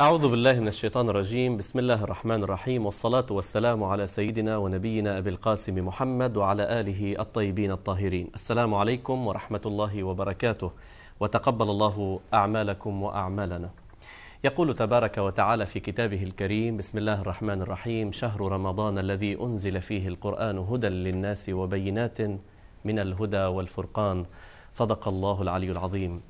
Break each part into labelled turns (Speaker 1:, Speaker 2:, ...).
Speaker 1: أعوذ بالله من الشيطان الرجيم بسم الله الرحمن الرحيم والصلاة والسلام على سيدنا ونبينا أبي القاسم محمد وعلى آله الطيبين الطاهرين السلام عليكم ورحمة الله وبركاته وتقبل الله أعمالكم وأعمالنا يقول تبارك وتعالى في كتابه الكريم بسم الله الرحمن الرحيم شهر رمضان الذي أنزل فيه القرآن هدى للناس وبينات من الهدى والفرقان صدق الله العلي العظيم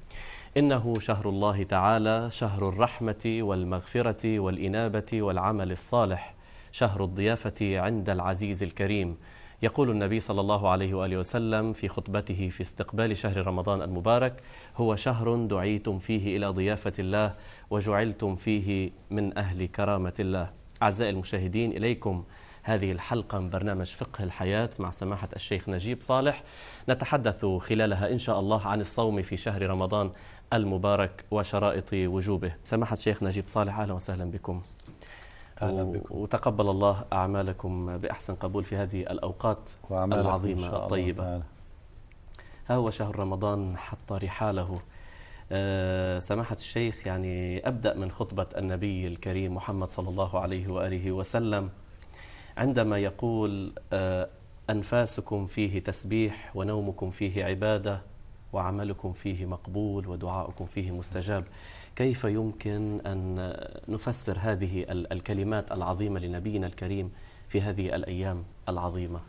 Speaker 1: إنه شهر الله تعالى شهر الرحمة والمغفرة والإنابة والعمل الصالح شهر الضيافة عند العزيز الكريم يقول النبي صلى الله عليه وآله وسلم في خطبته في استقبال شهر رمضان المبارك هو شهر دعيتم فيه إلى ضيافة الله وجعلتم فيه من أهل كرامة الله أعزائي المشاهدين إليكم هذه الحلقة من برنامج فقه الحياة مع سماحة الشيخ نجيب صالح نتحدث خلالها إن شاء الله عن الصوم في شهر رمضان المبارك وشرائط وجوبه سماحة الشيخ نجيب صالح أهلا وسهلا بكم أهلا بكم وتقبل الله أعمالكم بأحسن قبول في هذه الأوقات العظيمة الطيبة ها هو شهر رمضان حط رحاله آه، سماحة الشيخ يعني أبدأ من خطبة النبي الكريم محمد صلى الله عليه وآله وسلم عندما يقول آه، أنفاسكم فيه تسبيح ونومكم فيه عبادة وعملكم فيه مقبول ودعاؤكم فيه مستجاب كيف يمكن أن نفسر هذه الكلمات العظيمة لنبينا الكريم في هذه
Speaker 2: الأيام العظيمة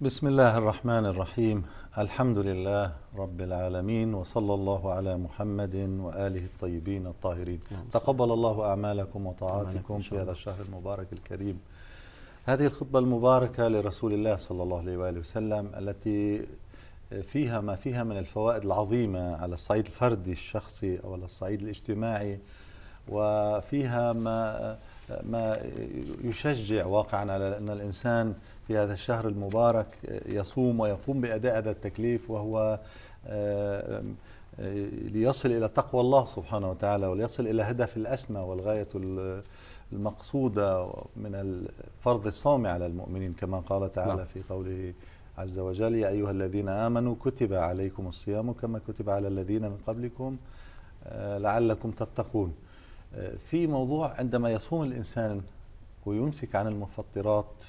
Speaker 2: بسم الله الرحمن الرحيم الحمد لله رب العالمين وصلى الله على محمد وآله الطيبين الطاهرين نعم، تقبل الله أعمالكم وطاعاتكم في هذا الشهر المبارك الكريم هذه الخطبة المباركة لرسول الله صلى الله عليه وآله وسلم التي فيها ما فيها من الفوائد العظيمة على الصعيد الفردي الشخصي أو على الصعيد الاجتماعي وفيها ما ما يشجع واقعا على أن الإنسان في هذا الشهر المبارك يصوم ويقوم بأداء هذا التكليف وهو آه، ليصل إلى تقوى الله سبحانه وتعالى وليصل إلى هدف الأسمى والغاية المقصودة من فرض الصوم على المؤمنين كما قال تعالى نعم. في قوله عز وجل يا أيها الذين آمنوا كتب عليكم الصيام كما كتب على الذين من قبلكم آه، لعلكم تتقون آه، في موضوع عندما يصوم الإنسان ويمسك عن المفطرات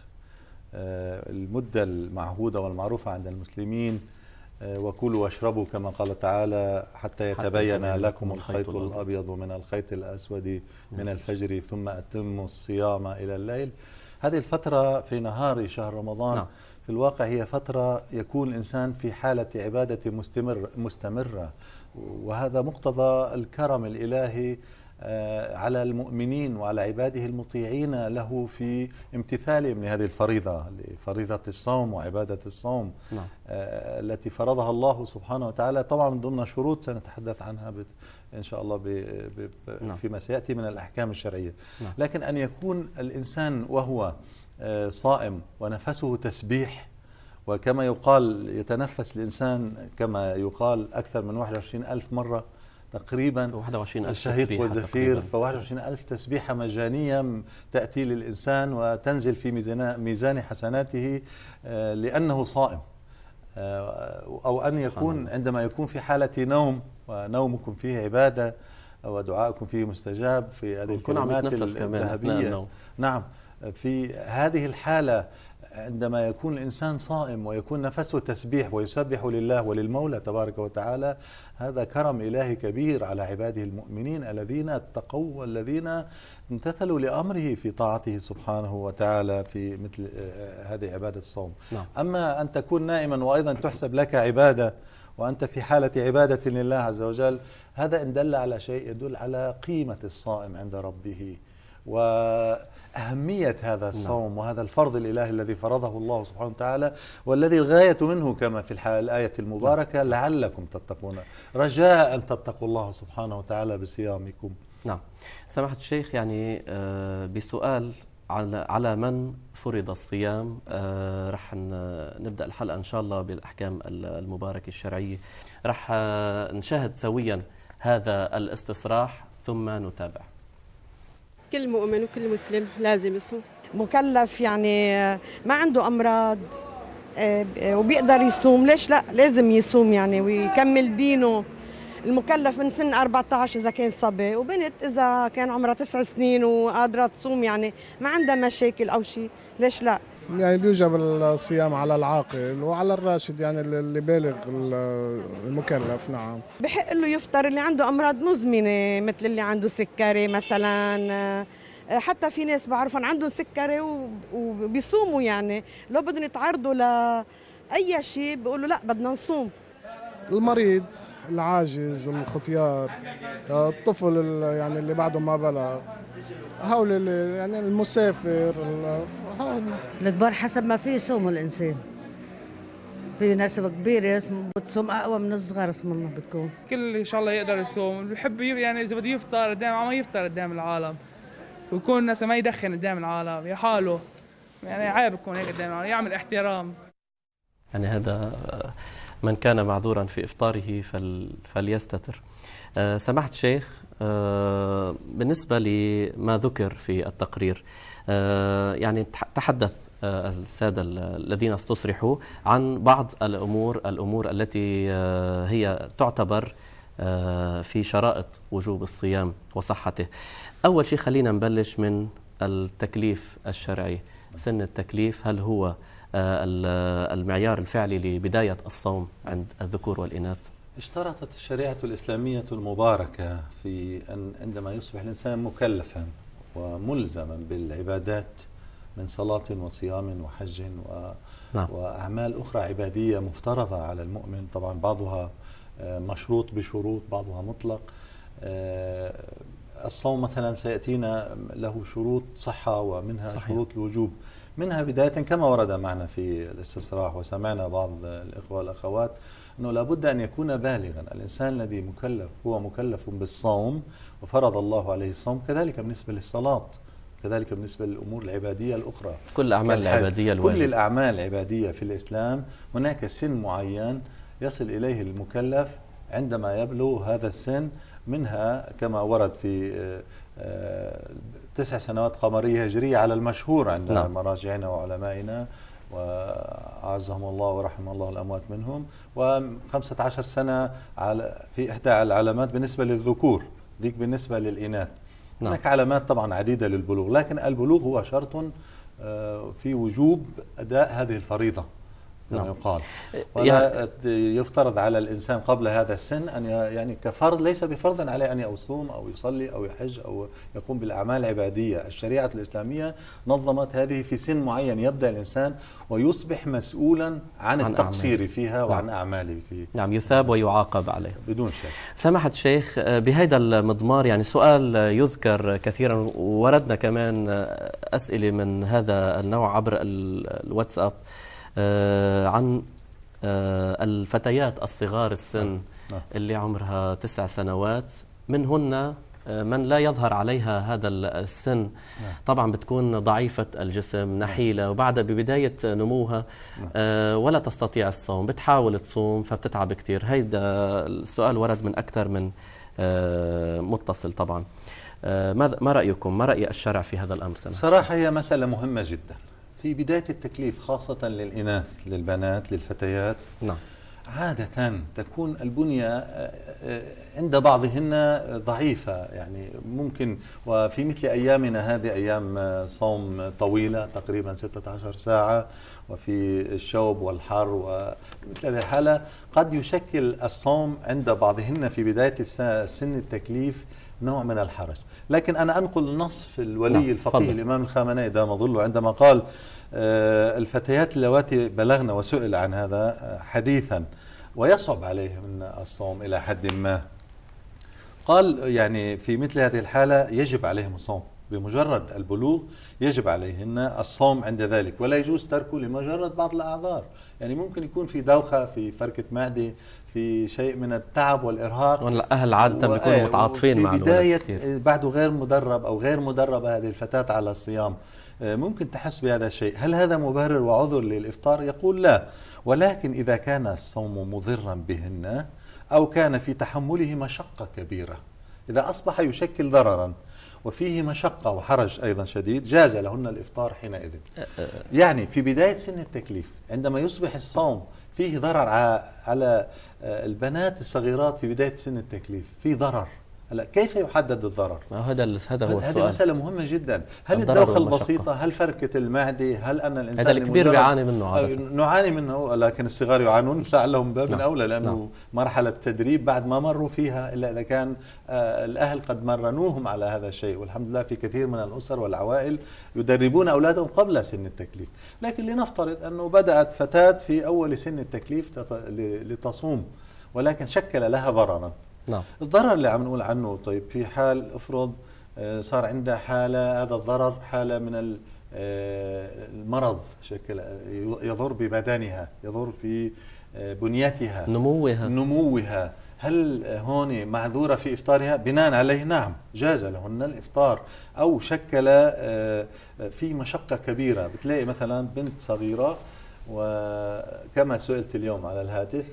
Speaker 2: آه، المدة المعهودة والمعروفة عند المسلمين آه، وكلوا واشربوا كما قال تعالى حتى يتبين حتى لكم الخيط الأبيض من الخيط الأسود من نعم. الفجر ثم أتموا الصيام إلى الليل هذه الفترة في نهار شهر رمضان نعم. في الواقع هي فترة يكون الإنسان في حالة عبادة مستمر مستمرة وهذا مقتضى الكرم الإلهي آه، على المؤمنين وعلى عباده المطيعين له في امتثالهم لهذه الفريضة لفريضة الصوم وعبادة الصوم نعم. آه، التي فرضها الله سبحانه وتعالى طبعا من ضمن شروط سنتحدث عنها إن شاء الله نعم. فيما سيأتي من الأحكام الشرعية نعم. لكن أن يكون الإنسان وهو آه، صائم ونفسه تسبيح وكما يقال يتنفس الإنسان كما يقال أكثر من 21 ألف مرة تقريبا 21000 الشهيق وزفير ف 21000 تسبيحة مجانية تأتي للإنسان وتنزل في ميزان حسناته آه، لأنه صائم آه، أو أن يكون عندما يكون في حالة نوم ونومكم فيه عبادة ودعائكم فيه مستجاب في هذه الكلمات الذهبية نعم في هذه الحالة عندما يكون الإنسان صائم ويكون نفسه تسبيح ويسبح لله وللمولى تبارك وتعالى هذا كرم إلهي كبير على عباده المؤمنين الذين اتقوا والذين امتثلوا لأمره في طاعته سبحانه وتعالى في مثل آه، هذه عبادة الصوم نعم. أما أن تكون نائما وأيضا تحسب لك عبادة وأنت في حالة عبادة لله عز وجل هذا إن دل على شيء يدل على قيمة الصائم عند ربه وأهمية هذا نعم. الصوم وهذا الفرض الإلهي الذي فرضه الله سبحانه وتعالى والذي الغاية منه كما في الآية المباركة نعم. لعلكم تتقون رجاء أن تتقوا الله سبحانه وتعالى بصيامكم نعم
Speaker 1: سماحة الشيخ يعني آه، بسؤال على من فرض الصيام آه، رح نبدا الحلقه ان شاء الله بالاحكام المباركه الشرعيه رح آه، نشاهد سويا هذا الاستصراح ثم نتابع كل مؤمن وكل مسلم لازم يصوم مكلف يعني ما عنده امراض آه، وبيقدر يصوم ليش لا لازم يصوم يعني ويكمل دينه المكلف من سن 14 اذا كان صبي وبنت اذا كان عمرها تسع سنين وقادره تصوم يعني ما عندها مشاكل او شيء ليش لا يعني بيوجب الصيام على العاقل وعلى الراشد يعني اللي بالغ المكلف نعم بحق له يفطر اللي عنده امراض مزمنه مثل اللي عنده سكري مثلا آه، حتى في ناس بعرفهم عندهم سكري وبيصوموا يعني لو بدهم يتعرضوا لاي شيء بيقولوا لا بدنا نصوم المريض العاجز الختيار الطفل يعني اللي بعده ما بلغ هول يعني المسافر الكبار حسب ما فيه يصوموا الانسان في ناس كبيرة بتصوم أقوى من الصغار اسم الله بتكون كل إن شاء الله يقدر يصوم بحب يعني إذا بده يفطر قدام عم يفطر قدام العالم ويكون ناس ما يدخن قدام العالم يا حاله يعني عيب يكون هيك قدام العالم يعمل احترام يعني هذا من كان معذورا في إفطاره فل فليستتر آه، سمحت شيخ آه، بالنسبة لما ذكر في التقرير آه، يعني تحدث السادة الذين استصرحوا عن بعض الأمور الأمور التي هي تعتبر في شرائط وجوب الصيام وصحته أول شيء خلينا نبلش من التكليف الشرعي سن التكليف هل هو آه، المعيار الفعلي لبداية الصوم عند الذكور والإناث
Speaker 2: اشترطت الشريعة الإسلامية المباركة في أن عندما يصبح الإنسان مكلفا وملزما بالعبادات من صلاة وصيام وحج و نعم. وأعمال أخرى عبادية مفترضة على المؤمن طبعا بعضها آه، مشروط بشروط بعضها مطلق آه، الصوم مثلا سيأتينا له شروط صحة ومنها صحيح. شروط الوجوب منها بداية كما ورد معنا في الاستصراح وسمعنا بعض الإخوة والأخوات أنه لابد أن يكون بالغا الإنسان الذي مكلف هو مكلف بالصوم وفرض الله عليه الصوم كذلك بالنسبة للصلاة كذلك بالنسبة للأمور العبادية الأخرى كل الأعمال العبادية الواجب. كل الأعمال العبادية في الإسلام هناك سن معين يصل إليه المكلف عندما يبلغ هذا السن منها كما ورد في آه، آه، تسع سنوات قمرية هجرية على المشهور عند نعم. مراجعنا وعلمائنا وعزهم الله ورحم الله الأموات منهم و15 سنة على في إحدى العلامات بالنسبة للذكور ديك بالنسبة للإناث نعم. هناك علامات طبعا عديدة للبلوغ لكن البلوغ هو شرط آه، في وجوب أداء هذه الفريضة كما نعم. يقال إيه، ولا يعني- يفترض على الانسان قبل هذا السن ان يعني كفرض ليس بفرض عليه ان يصوم او يصلي او يحج او يقوم بالاعمال العباديه، الشريعه الاسلاميه نظمت هذه في سن معين يبدا الانسان ويصبح مسؤولا عن, عن التقصير أعمال. فيها نعم. وعن اعماله فيه
Speaker 1: نعم يثاب ويعاقب عليه بدون شك سماحه الشيخ آه، بهذا المضمار يعني سؤال يذكر كثيرا وردنا كمان آه، اسئله من هذا النوع عبر الواتساب آه، عن آه، الفتيات الصغار السن اللي عمرها تسع سنوات منهن آه، من لا يظهر عليها هذا السن طبعا بتكون ضعيفة الجسم نحيلة وبعدها ببداية نموها ولا تستطيع الصوم بتحاول تصوم فبتتعب كثير هيدا السؤال ورد من أكثر من متصل طبعا ما رأيكم ما رأي الشرع في هذا الأمر صراحة
Speaker 2: هي مسألة مهمة جداً في بداية التكليف خاصة للإناث للبنات للفتيات نعم عادة تكون البنية آه، آه، عند بعضهن ضعيفة يعني ممكن وفي مثل أيامنا هذه أيام آه، صوم طويلة تقريبا 16 ساعة وفي الشوب والحر ومثل هذه الحالة قد يشكل الصوم عند بعضهن في بداية سن التكليف نوع من الحرج لكن أنا أنقل في الولي نعم، الفقيه الإمام الخامنئي دام ظله عندما قال آه، الفتيات اللواتي بلغنا وسئل عن هذا آه، حديثا ويصعب عليهم الصوم إلى حد ما قال يعني في مثل هذه الحالة يجب عليهم الصوم بمجرد البلوغ يجب عليهن الصوم عند ذلك ولا يجوز تركه لمجرد بعض الأعذار يعني ممكن يكون في دوخة في فركة معدة في شيء من التعب والإرهاق الاهل عادة و... بيكونوا متعاطفين مع بداية بعده غير مدرب أو غير مدربة هذه الفتاة على الصيام آه، ممكن تحس بهذا الشيء هل هذا مبرر وعذر للإفطار يقول لا ولكن إذا كان الصوم مضرا بهن أو كان في تحمله مشقة كبيرة إذا أصبح يشكل ضررا وفيه مشقة وحرج أيضا شديد جاز لهن الإفطار حينئذ يعني في بداية سن التكليف عندما يصبح الصوم فيه ضرر على آه، البنات الصغيرات في بداية سن التكليف فيه ضرر هلا كيف يحدد الضرر؟ ما هذا هذا هو السؤال هذه مسألة مهمة جدا، هل الدوخة البسيطة؟ هل فركة المهدي؟ هل أن الإنسان هذا الكبير بيعاني منه عادة نعاني منه لكن الصغار يعانون لعلهم باب نعم. من أولى لأنه نعم. مرحلة تدريب بعد ما مروا فيها إلا إذا كان آه الأهل قد مرنوهم على هذا الشيء والحمد لله في كثير من الأسر والعوائل يدربون أولادهم قبل سن التكليف، لكن لنفترض أنه بدأت فتاة في أول سن التكليف لتصوم ولكن شكل لها ضررا نعم الضرر اللي عم نقول عنه طيب في حال افرض آه، صار عندها حاله هذا الضرر حاله من آه، المرض شكل آه، يضر ببدنها يضر في بنيتها نموها نموها هل هون معذورة في إفطارها بناء عليه نعم جاز لهن الإفطار أو شكل في مشقة كبيرة بتلاقي مثلا بنت صغيرة وكما سئلت اليوم على الهاتف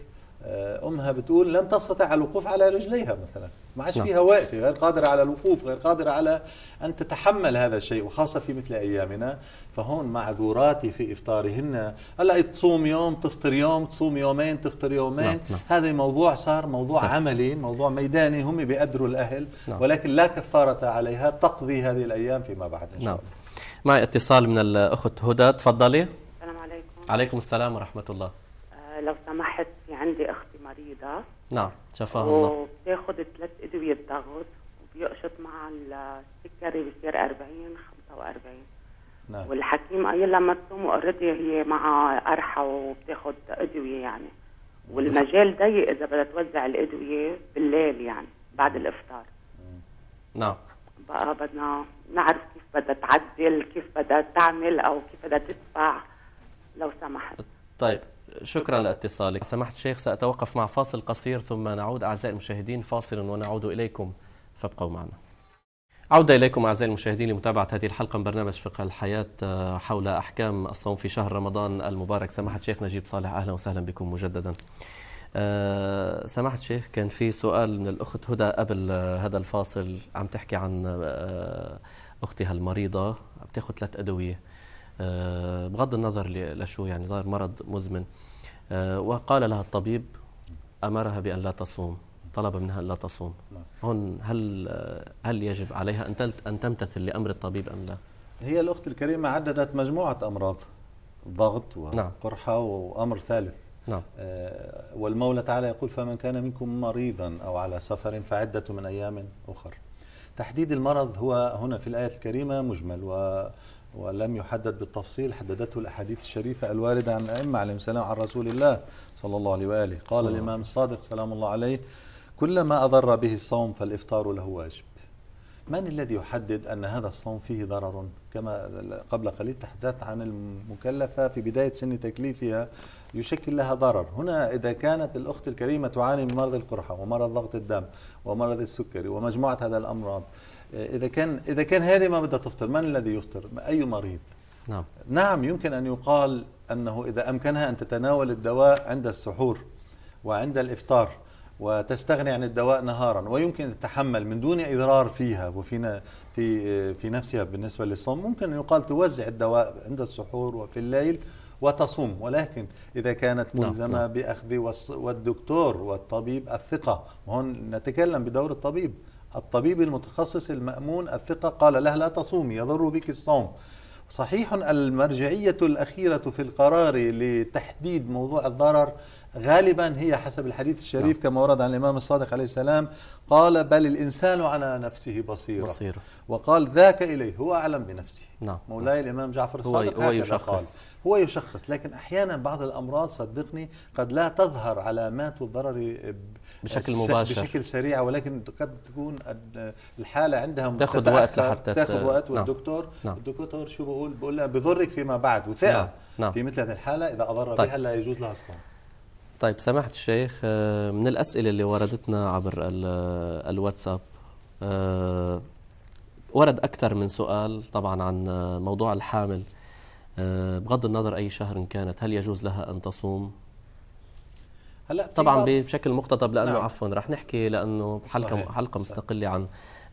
Speaker 2: آه، امها بتقول لم تستطع الوقوف على رجليها مثلا ما عادش نعم. فيها وقت غير قادره على الوقوف غير قادره على ان تتحمل هذا الشيء وخاصه في مثل ايامنا فهون معذوراتي في افطارهن هلا إيه تصوم يوم تفطر يوم تصوم يومين تفطر يومين نعم، نعم. هذا موضوع صار موضوع لا. عملي موضوع ميداني هم بيقدروا الاهل لا. ولكن لا كفاره عليها تقضي هذه الايام فيما بعد ان
Speaker 1: شاء الله نعم. معي اتصال من الاخت هدى تفضلي السلام عليكم عليكم السلام ورحمه الله آه، لو سمحت عندي اختي مريضه نعم شفاها الله وبتاخذ ثلاث ادويه ضغط وبيقشط مع السكري بصير 40 45 نعم والحكيم قايل لها ما اوريدي هي مع قرحه وبتاخذ ادويه يعني والمجال ضيق اذا بدها توزع الادويه بالليل يعني بعد الافطار نعم بقى بدنا نعرف كيف بدها تعدل كيف بدها تعمل او كيف بدها تدفع لو سمحت طيب شكرا لاتصالك سمحت شيخ سأتوقف مع فاصل قصير ثم نعود أعزائي المشاهدين فاصل ونعود إليكم فابقوا معنا عودة إليكم أعزائي المشاهدين لمتابعة هذه الحلقة من برنامج فقه الحياة آه، حول أحكام الصوم في شهر رمضان المبارك سماحة شيخ نجيب صالح أهلا وسهلا بكم مجددا سمحت آه، سماحة كان في سؤال من الأخت هدى قبل آه، هذا الفاصل عم تحكي عن أختها المريضة بتاخذ ثلاث أدوية آه، بغض النظر لشو يعني ظاهر مرض مزمن آه، وقال لها الطبيب امرها بان لا تصوم طلب منها ان لا تصوم هون هل آه، هل يجب عليها ان ان تمتثل لامر الطبيب ام لا
Speaker 2: هي الاخت الكريمه عددت مجموعه امراض ضغط نعم. وقرحه وامر ثالث نعم. والمولى تعالى يقول فمن كان منكم مريضا أو على سفر فعدة من أيام أخر تحديد المرض هو هنا في الآية الكريمة مجمل و ولم يحدد بالتفصيل حددته الأحاديث الشريفة الواردة عن الأئمة عليهم السلام عن رسول الله صلى الله عليه وآله قال الإمام الصادق سلام الله عليه كلما أضر به الصوم فالإفطار له واجب من الذي يحدد أن هذا الصوم فيه ضرر كما قبل قليل تحدثت عن المكلفة في بداية سن تكليفها يشكل لها ضرر هنا إذا كانت الأخت الكريمة تعاني من مرض القرحة ومرض ضغط الدم ومرض السكري ومجموعة هذا الأمراض إذا كان إذا كان هذه ما بدها تفطر من الذي يفطر أي مريض نعم نعم يمكن أن يقال أنه إذا أمكنها أن تتناول الدواء عند السحور وعند الإفطار وتستغني عن الدواء نهارا ويمكن أن تتحمل من دون إضرار فيها وفي في في نفسها بالنسبة للصوم ممكن أن يقال توزع الدواء عند السحور وفي الليل وتصوم ولكن إذا كانت نعم، ملزمة نعم. بأخذ والدكتور والطبيب الثقة هون نتكلم بدور الطبيب الطبيب المتخصص المأمون الثقة قال لها لا تصومي يضر بك الصوم صحيح المرجعية الأخيرة في القرار لتحديد موضوع الضرر غالبا هي حسب الحديث الشريف نعم. كما ورد عن الإمام الصادق عليه السلام قال بل الإنسان على نفسه بصيرة, بصيرة. وقال ذاك إليه هو أعلم بنفسه نعم. مولاي الإمام جعفر الصادق هو, هو يشخص هو يشخص لكن احيانا بعض الامراض صدقني قد لا تظهر علامات الضرر بشكل مباشر بشكل سريع ولكن قد تكون الحاله عندها تاخذ وقت لحتى تاخذ وقت نعم. والدكتور نعم. الدكتور شو بقول بقول لها بضرك فيما بعد وثقة نعم. نعم. في مثل هذه الحاله اذا اضر طيب. بها لا يجوز لها الصوم
Speaker 1: طيب سماحة الشيخ آه، من الأسئلة اللي وردتنا عبر آه، الواتساب آه، ورد أكثر من سؤال طبعا عن موضوع الحامل بغض النظر أي شهر كانت هل يجوز لها أن تصوم هلا طبعا بشكل مقتطب لانه نعم. عفوا رح نحكي لانه حلقه حلقه مستقله عن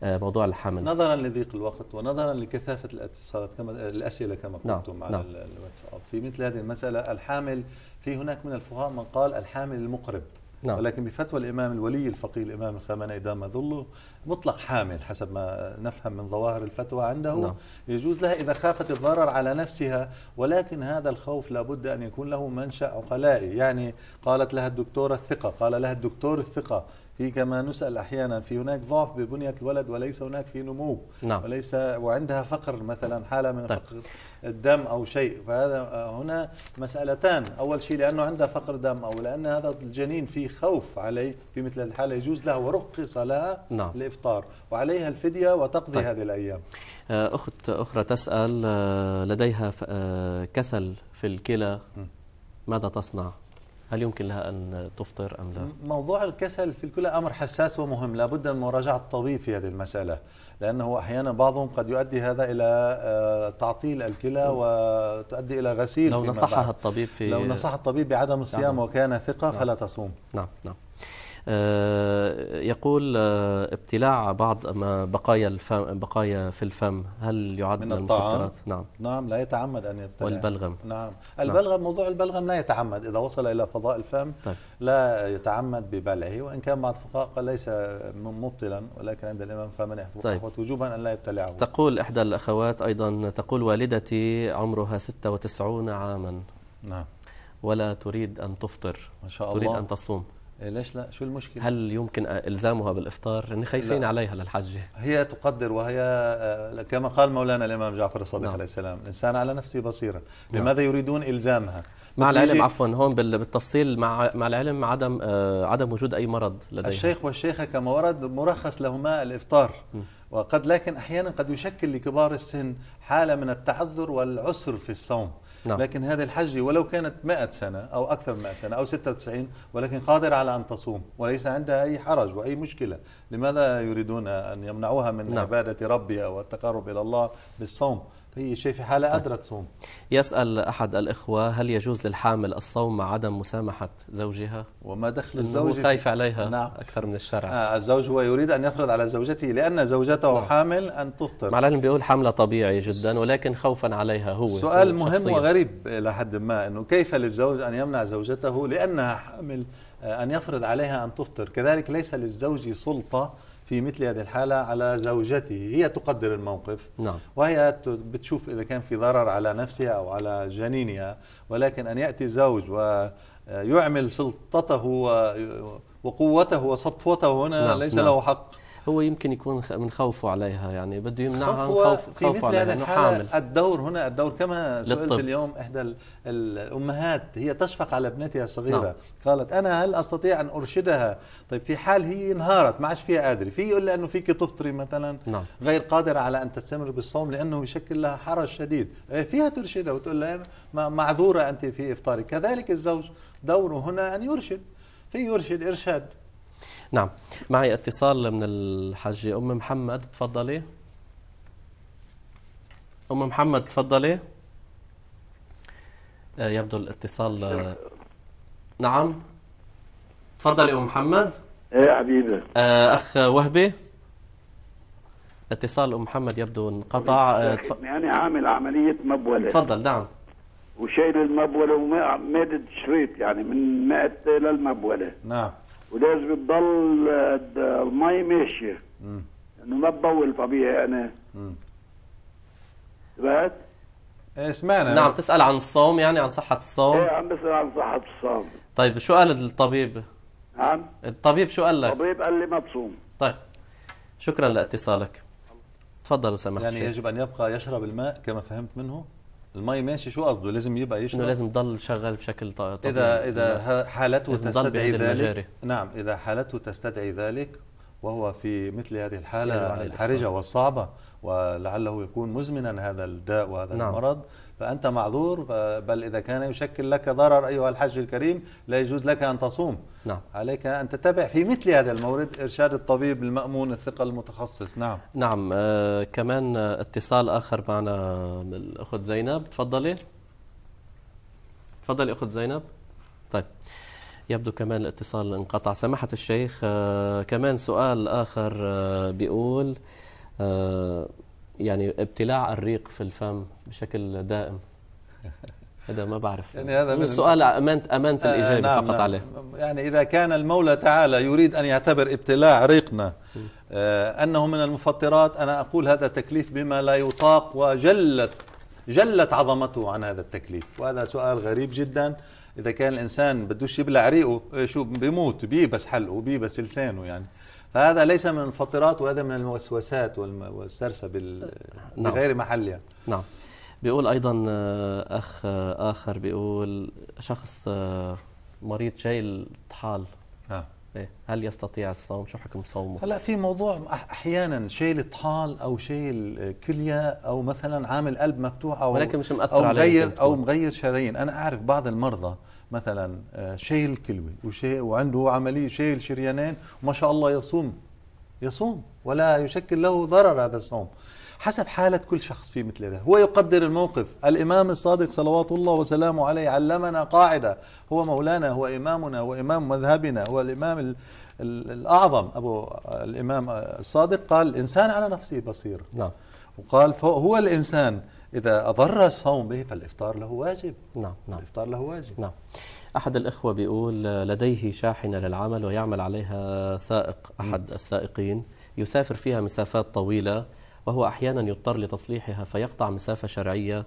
Speaker 1: آه، موضوع الحمل نظرا
Speaker 2: لضيق الوقت ونظرا لكثافه الاتصالات كما الاسئله كما نعم، قلتم نعم. على نعم. الواتساب في مثل هذه المساله الحامل في هناك من الفقهاء من قال الحامل المقرب نعم. ولكن بفتوى الإمام الولي الفقيه الإمام الخامنئي دام ظله مطلق حامل حسب ما نفهم من ظواهر الفتوى عنده نعم. يجوز لها إذا خافت الضرر على نفسها ولكن هذا الخوف لابد أن يكون له منشأ عقلائي يعني قالت لها الدكتورة الثقة قال لها الدكتور الثقة في كما نسأل أحيانا في هناك ضعف ببنية الولد وليس هناك في نمو نعم. وليس وعندها فقر مثلا حالة من طيب. فقر الدم أو شيء فهذا هنا مسألتان أول شيء لأنه عندها فقر دم أو لأن هذا الجنين في خوف عليه في مثل الحالة يجوز له ورخص لها نعم. الإفطار وعليها الفدية وتقضي طيب. هذه الأيام
Speaker 1: آه، أخت أخرى تسأل آه، لديها آه، كسل في الكلى ماذا تصنع؟ هل يمكن لها أن تفطر أم لا؟
Speaker 2: موضوع الكسل في الكلى أمر حساس ومهم لابد من مراجعة الطبيب في هذه المسألة لأنه أحيانا بعضهم قد يؤدي هذا إلى آه، تعطيل الكلى نعم. وتؤدي إلى غسيل لو نصحها الطبيب في لو نصح الطبيب بعدم الصيام نعم. وكان ثقة نعم. فلا تصوم نعم نعم
Speaker 1: آه، يقول آه، ابتلاع بعض ما بقايا الفم بقايا في الفم هل يعد من, من المسكرات؟ نعم
Speaker 2: نعم لا يتعمد ان يبتلع والبلغم نعم, نعم. البلغم نعم. موضوع البلغم لا يتعمد اذا وصل الى فضاء الفم طيب. لا يتعمد ببلعه وان كان بعض الفقهاء قال ليس مبطلا ولكن عند الامام فمن طيب. وجوبا ان لا يبتلعه
Speaker 1: تقول احدى الاخوات ايضا تقول والدتي عمرها 96 عاما نعم ولا تريد ان تفطر ما شاء الله تريد ان تصوم
Speaker 2: إيه، ليش لا شو المشكله
Speaker 1: هل يمكن الزامها بالافطار هن خايفين عليها للحجه
Speaker 2: هي تقدر وهي آه، كما قال مولانا الامام جعفر الصادق نعم. عليه السلام الانسان على نفسه بصيره نعم. لماذا يريدون الزامها مع العلم عفوا هون بالتفصيل مع مع العلم عدم آه، عدم وجود اي
Speaker 1: مرض لديه الشيخ
Speaker 2: والشيخه كما ورد مرخص لهما الافطار م. وقد لكن احيانا قد يشكل لكبار السن حاله من التعذر والعسر في الصوم نعم. لكن هذه الحجة ولو كانت 100 سنة أو أكثر من 100 سنة أو 96 ولكن قادرة على أن تصوم وليس عندها أي حرج وأي مشكلة لماذا يريدون أن يمنعوها من نعم. عبادة ربها والتقرب إلى الله بالصوم هي شايفه حالها حالة طيب. قادرة تصوم
Speaker 1: يسأل أحد الإخوة هل يجوز للحامل الصوم مع عدم مسامحة زوجها؟
Speaker 2: وما دخل الزوج خايف عليها نعم.
Speaker 1: أكثر من الشرع
Speaker 2: آه الزوج هو يريد أن يفرض على زوجته لأن زوجته نعم. حامل أن تفطر مع
Speaker 1: العلم بيقول حملة طبيعي جدا ولكن خوفا عليها هو سؤال مهم شخصية. وغريب لحد
Speaker 2: ما أنه كيف للزوج أن يمنع زوجته لأنها حامل آه، أن يفرض عليها أن تفطر كذلك ليس للزوج سلطة في مثل هذه الحالة على زوجته هي تقدر الموقف نعم. وهي بتشوف إذا كان في ضرر على نفسها أو على جنينها ولكن أن يأتي زوج ويعمل سلطته وقوته وسطوته هنا نعم. ليس نعم. له حق
Speaker 1: هو يمكن يكون من خوفه عليها يعني بده يمنعها من خوف في مثل هذا الحالة
Speaker 2: الدور هنا الدور كما سئلت للطب. اليوم إحدى الأمهات هي تشفق على ابنتها الصغيرة نعم. قالت أنا هل أستطيع أن أرشدها طيب في حال هي انهارت ما عادش فيها قادرة في يقول لأنه فيك تفطري مثلا نعم. غير قادرة على أن تستمر بالصوم لأنه يشكل لها حرج شديد إيه، فيها ترشدها وتقول لها إيه، معذورة أنت في إفطارك كذلك الزوج دوره هنا أن يرشد في يرشد إرشاد
Speaker 1: نعم معي اتصال من الحاجة أم محمد تفضلي أم محمد تفضلي آه، يبدو الاتصال آه، نعم تفضلي أم محمد
Speaker 2: ايه حبيبي
Speaker 1: آه، أخ وهبي اتصال أم محمد يبدو انقطع تف... يعني عامل عملية مبولة تفضل نعم وشايل
Speaker 2: المبولة ومادة شريط يعني من مائة للمبولة نعم ولازم تضل آه، المي ماشيه انه ما تضوي طبيعي انا سمعت؟
Speaker 1: ايه سمعنا نعم تسال عن الصوم يعني عن صحه الصوم ايه عم بسال عن صحه الصوم طيب شو قال الطبيب؟ نعم الطبيب شو قال لك؟ الطبيب قال لي ما تصوم طيب شكرا لاتصالك تفضل لو سمحت يعني يجب
Speaker 2: ان يبقى يشرب الماء كما فهمت منه المي ماشي شو قصده لازم يبقى يشرب انه لازم يضل شغال بشكل طبيعي اذا اذا حالته تستدعي ذلك نعم اذا حالته تستدعي ذلك وهو في مثل هذه الحاله الحرجه والصعبه ولعله يكون مزمنا هذا الداء وهذا نعم. المرض فأنت معذور بل إذا كان يشكل لك ضرر أيها الحج الكريم لا يجوز لك أن تصوم نعم. عليك أن تتبع في مثل هذا المورد إرشاد الطبيب المأمون الثقة المتخصص نعم
Speaker 1: نعم آه كمان اتصال آخر معنا الأخت زينب تفضلي تفضلي أخت زينب طيب يبدو كمان الاتصال انقطع سماحة الشيخ آه كمان سؤال آخر آه بيقول آه، يعني ابتلاع الريق في الفم بشكل دائم هذا ما بعرف
Speaker 2: يعني هذا السؤال امنت امنت آه، الاجابه نعم فقط نعم عليه يعني اذا كان المولى تعالى يريد ان يعتبر ابتلاع ريقنا آه انه من المفطرات انا اقول هذا تكليف بما لا يطاق وجلت جلت عظمته عن هذا التكليف وهذا سؤال غريب جدا اذا كان الانسان بدوش يبلع ريقه شو بيموت بيبس حلقه بيبس لسانه يعني فهذا ليس من الفطرات وهذا من الوسوسات والسرسة نعم. بغير محلها يعني.
Speaker 1: نعم بيقول أيضا آه، أخ آه، آخر بيقول شخص آه، مريض شايل طحال آه. إيه، هل يستطيع الصوم؟ شو حكم صومه؟ هلا
Speaker 2: في موضوع احيانا شيل طحال او شيل كليه او مثلا عامل قلب مفتوح او ولكن مش مأثر او مغير او مغير شرايين، انا اعرف بعض المرضى مثلا آه، شيل كلوه وشي وعنده عمليه شيل شريانين وما شاء الله يصوم يصوم ولا يشكل له ضرر هذا الصوم حسب حالة كل شخص في مثل هذا هو يقدر الموقف الإمام الصادق صلوات الله وسلامه عليه علمنا قاعدة هو مولانا هو إمامنا هو إمام مذهبنا هو الإمام الأعظم أبو الإمام الصادق قال الإنسان على نفسه بصير نعم وقال هو الإنسان إذا أضر الصوم به فالإفطار له واجب نعم نعم الإفطار له واجب نعم
Speaker 1: أحد الإخوة بيقول لديه شاحنة للعمل ويعمل عليها سائق أحد م. السائقين يسافر فيها مسافات طويلة وهو أحيانا يضطر لتصليحها فيقطع مسافة شرعية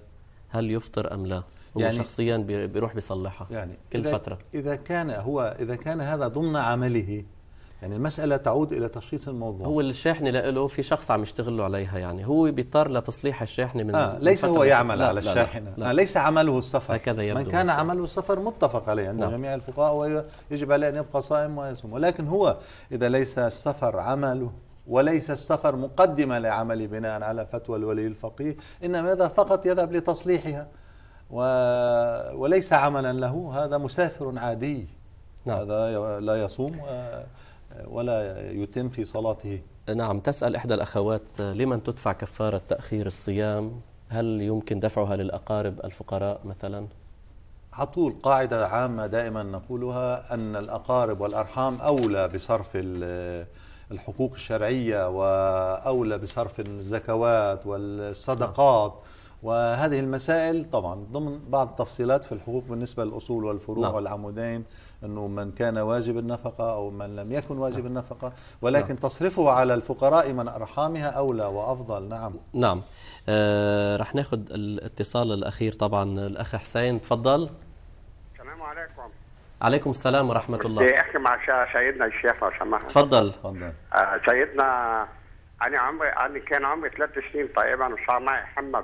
Speaker 1: هل يفطر أم لا؟ هو يعني شخصيا بيروح بيصلحها يعني كل إذا فترة
Speaker 2: إذا كان هو إذا كان هذا ضمن عمله يعني المسألة تعود إلى تشخيص الموضوع
Speaker 1: هو الشاحنة له في شخص عم يشتغل له عليها يعني هو بيضطر لتصليح الشاحنة من آه ليس هو يعمل لا على لا الشاحنة لا لا آه ليس عمله السفر هكذا يبدو من كان
Speaker 2: عمله السفر متفق عليه عند نعم. جميع الفقهاء ويجب عليه أن يبقى صائم ويصوم ولكن هو إذا ليس السفر عمله وليس السفر مقدمة لعمل بناء على فتوى الولي الفقيه إنما هذا فقط يذهب لتصليحها و... وليس عملا له هذا مسافر عادي نعم. هذا لا يصوم آه، ولا يتم في صلاته
Speaker 1: نعم تسأل إحدى الأخوات لمن تدفع كفارة تأخير الصيام هل يمكن دفعها للأقارب الفقراء مثلا؟
Speaker 2: على طول قاعدة عامة دائما نقولها أن الأقارب والأرحام أولى بصرف الحقوق الشرعية وأولى بصرف الزكوات والصدقات وهذه المسائل طبعا ضمن بعض التفصيلات في الحقوق بالنسبة للأصول والفروع نعم. والعمودين أنه من كان واجب النفقة أو من لم يكن واجب نعم. النفقة ولكن نعم. تصرفه على الفقراء من أرحامها أولى وأفضل نعم
Speaker 1: نعم آه رح ناخذ الاتصال الأخير طبعا الأخ حسين تفضل السلام عليكم عليكم السلام ورحمة الله بدي أحكي مع سيدنا الشيخ لو سمحت
Speaker 2: تفضل تفضل
Speaker 1: آه سيدنا أنا عمري أنا كان عمري ثلاث سنين تقريبا وصار معي حمى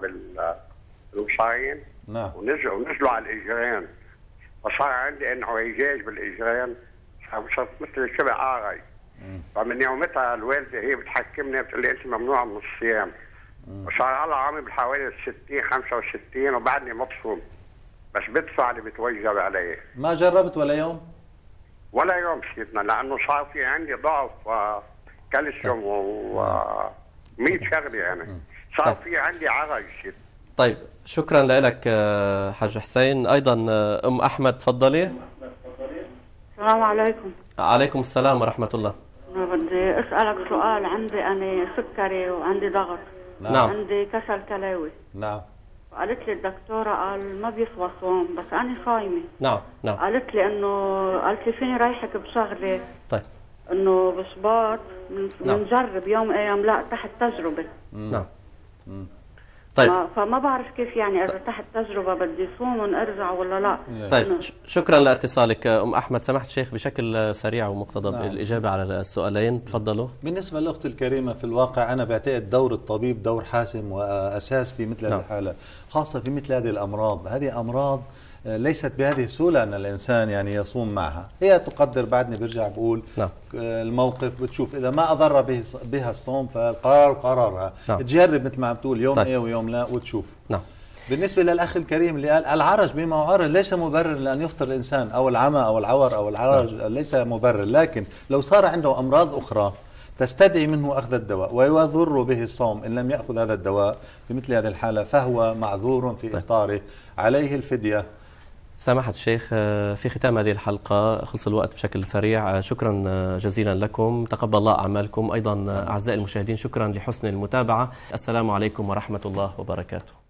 Speaker 1: بالوصاين نعم ونزلوا ونزلوا على الإجرين فصار عندي انعوجاج بالاجرين صرت مثل شبه عاري فمن يومتها الوالده هي بتحكمني بتقول لي انت ممنوع من الصيام وصار على عمري بحوالي 60 65 وبعدني مبصوم بس بدفع اللي بتوجب علي
Speaker 2: ما جربت ولا يوم؟
Speaker 1: ولا يوم سيدنا لانه صار في عندي ضعف كالسيوم و 100 شغله يعني صار في عندي عرج سيدنا طيب شكرا لك آه، حاج حسين ايضا آه، ام احمد تفضلي السلام عليكم عليكم السلام ورحمه الله بدي اسالك سؤال عندي انا سكري وعندي ضغط نعم, نعم. عندي كسل كلاوي نعم قالت لي الدكتورة قال ما بيسوى صوم بس أنا صايمة نعم نعم قالت لي إنه قالت لي فيني رايحك بشغلة طيب إنه بشباط بنجرب نعم. يوم أيام لا تحت تجربة نعم طيب فما بعرف كيف يعني اذا تحت تجربه بدي صوم وارجع ولا لا طيب شكرا لاتصالك ام احمد سمحت شيخ بشكل سريع ومقتضب نعم. الاجابه على السؤالين تفضلوا
Speaker 2: بالنسبه للاخت الكريمه في الواقع انا بعتقد دور الطبيب دور حاسم واساس في مثل نعم. الحاله خاصة في مثل هذه الأمراض هذه أمراض آه، ليست بهذه السهولة أن الإنسان يعني يصوم معها هي تقدر بعدني برجع بقول نعم. آه، الموقف بتشوف إذا ما أضر به بها الصوم فالقرار قرارها نعم. تجرب مثل ما عم تقول يوم طيب. إيه ويوم لا وتشوف نعم. بالنسبة للأخ الكريم اللي قال العرج بما عرج ليس مبرر لأن يفطر الإنسان أو العمى أو العور أو العرج ليس مبرر لكن لو صار عنده أمراض أخرى تستدعي منه أخذ الدواء ويضر به الصوم إن لم يأخذ هذا الدواء في مثل هذه الحالة فهو معذور في طيب. إفطاره عليه الفدية
Speaker 1: سماحة الشيخ آه، في ختام هذه الحلقة خلص الوقت بشكل سريع آه، شكرا آه، جزيلا لكم تقبل الله أعمالكم أيضا أعزائي المشاهدين شكرا لحسن المتابعة السلام عليكم ورحمة الله وبركاته